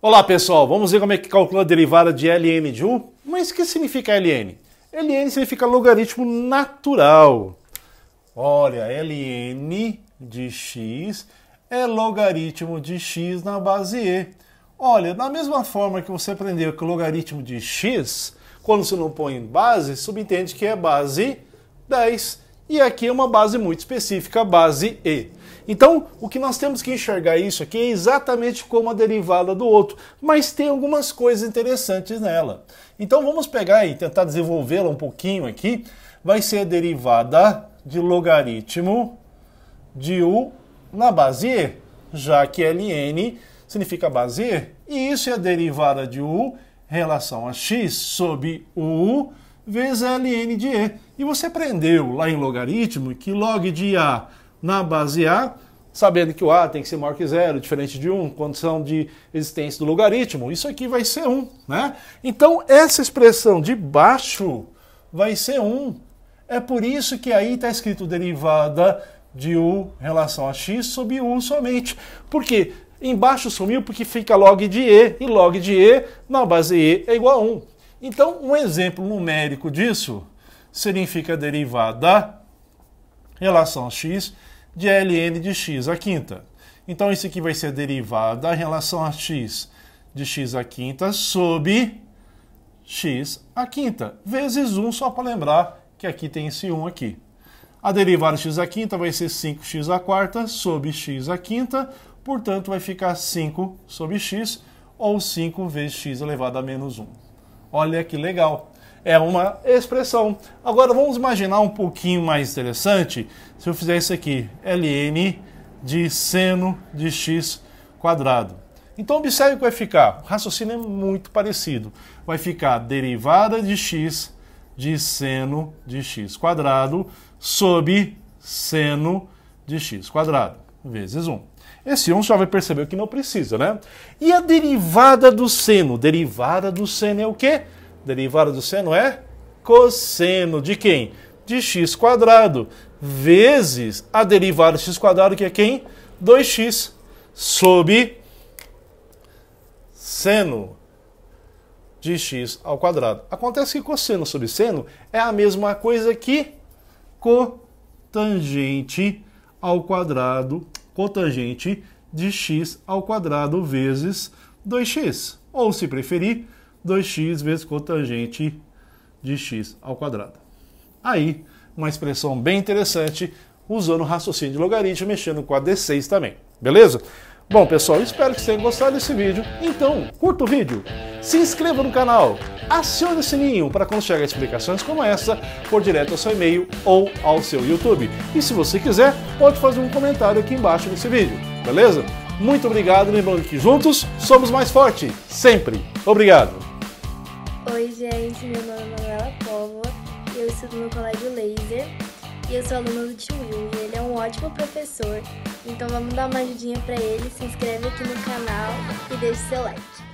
Olá pessoal, vamos ver como é que calcula a derivada de ln de u? Mas o que significa ln? ln significa logaritmo natural. Olha, ln de x é logaritmo de x na base e. Olha, da mesma forma que você aprendeu que o logaritmo de x, quando você não põe base, subentende que é base 10. E aqui é uma base muito específica, a base E. Então, o que nós temos que enxergar isso aqui é exatamente como a derivada do outro, mas tem algumas coisas interessantes nela. Então, vamos pegar e tentar desenvolvê-la um pouquinho aqui. Vai ser a derivada de logaritmo de U na base E, já que ln significa base E. E isso é a derivada de U em relação a x sob U vezes ln de E. E você aprendeu lá em logaritmo que log de A na base A, sabendo que o A tem que ser maior que zero, diferente de 1, um, condição de existência do logaritmo, isso aqui vai ser 1, um, né? Então essa expressão de baixo vai ser 1. Um. É por isso que aí está escrito derivada de U em relação a X sob U somente. Por quê? Embaixo sumiu porque fica log de E, e log de E na base E é igual a 1. Então, um exemplo numérico disso significa a derivada da relação x de ln de x à quinta. Então, isso aqui vai ser a derivada da relação a x de x à quinta sob x à quinta, vezes 1, só para lembrar que aqui tem esse 1 aqui. A derivada de x à quinta vai ser 5x à quarta sob x à quinta, portanto vai ficar 5 sobre x, ou 5 vezes x elevado a menos 1. Olha que legal. É uma expressão. Agora vamos imaginar um pouquinho mais interessante. Se eu fizer isso aqui, ln de seno de x quadrado. Então observe o que vai ficar. O raciocínio é muito parecido. Vai ficar derivada de x de seno de x quadrado sob seno de x quadrado vezes 1. Esse 1 já vai perceber que não precisa, né? E a derivada do seno? Derivada do seno é o quê? Derivada do seno é cosseno de quem? De x quadrado vezes a derivada de x quadrado que é quem? 2x sob seno de x ao quadrado. Acontece que cosseno sobre seno é a mesma coisa que cotangente ao quadrado cotangente de x ao quadrado vezes 2x, ou se preferir, 2x vezes cotangente de x ao quadrado. Aí, uma expressão bem interessante usando o raciocínio de logaritmo, mexendo com a D6 também, beleza? Bom, pessoal, espero que vocês tenham gostado desse vídeo. Então, curta o vídeo, se inscreva no canal, acione o sininho para quando chegar explicações como essa, por direto ao seu e-mail ou ao seu YouTube. E se você quiser, pode fazer um comentário aqui embaixo desse vídeo, beleza? Muito obrigado, lembrando que juntos somos mais forte, sempre. Obrigado. Oi, gente, meu nome é Manuela Povo, eu estudo no Colégio Laser e eu sou aluna do tio Will, ele é um ótimo professor. Então vamos dar uma ajudinha para ele, se inscreve aqui no canal e deixe seu like.